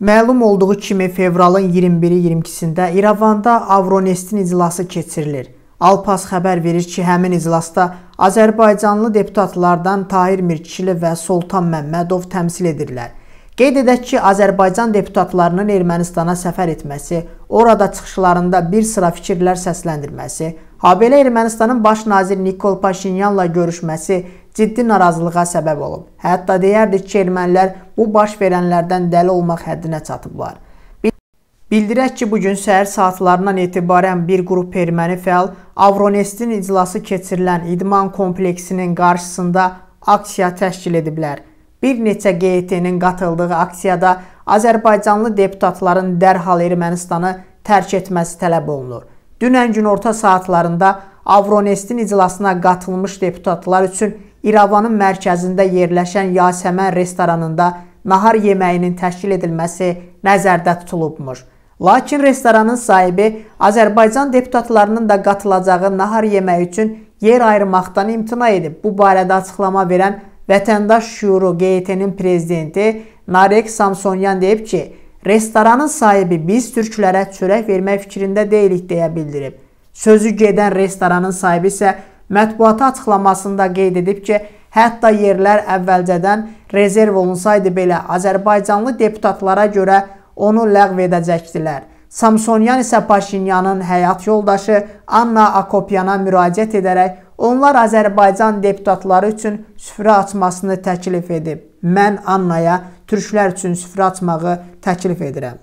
Məlum olduğu kimi fevralın 21-22-sində İrəvanda Avronestin iclası keçirilir. Alpas xəbər verir ki, həmin iclasda Azərbaycanlı deputatlardan Tahir Mirkişli və Soltan Məmmədov təmsil edirlər. Qeyd edək ki, Azərbaycan deputatlarının Ermənistana səfər etməsi, orada çıxışlarında bir sıra fikirlər səsləndirməsi, habelə Ermənistanın baş naziri Nikol Paşinyanla görüşməsi ciddi narazılığa səbəb olub. Hətta deyərdik ki, ermənilər bu baş verənlərdən dəli olmaq həddinə çatıblar. Bildirək ki, bu gün səhər saatlarından etibarən bir qrup erməni fəal Avronestin iclası keçirilən idman kompleksinin qarşısında aksiya təşkil ediblər. Bir neçə QET-nin qatıldığı aksiyada Azərbaycanlı deputatların dərhal Ermənistanı tərk etməsi tələb olunur. Dünən gün orta saatlarında Avronestin iclasına qatılmış deputatlar üçün İrəvanın mərkəzində yerləşən Yasəmən restoranında nahar yeməyinin təşkil edilməsi nəzərdə tutulubmuş. Lakin restoranın sahibi Azərbaycan deputatlarının da qatılacağı nahar yeməyi üçün yer ayırmaqdan imtina edib. Bu barədə açıqlama verən Vətəndaş Şüuru QYT-nin prezidenti Narek Samsonyan deyib ki, restoranın sahibi biz türklərə çörək vermək fikrində deyilik deyə bildirib. Sözü gedən restoranın sahibi isə mətbuata açıqlamasında qeyd edib ki, hətta yerlər əvvəlcədən rezerv olunsaydı belə Azərbaycanlı deputatlara görə onu ləğv edəcəkdilər. Samsonyan isə Paşinyanın həyat yoldaşı Anna Akopyana müraciət edərək Onlar Azərbaycan deputatları üçün süfrə açmasını təklif edib. Mən Annaya türklər üçün süfrə açmağı təklif edirəm.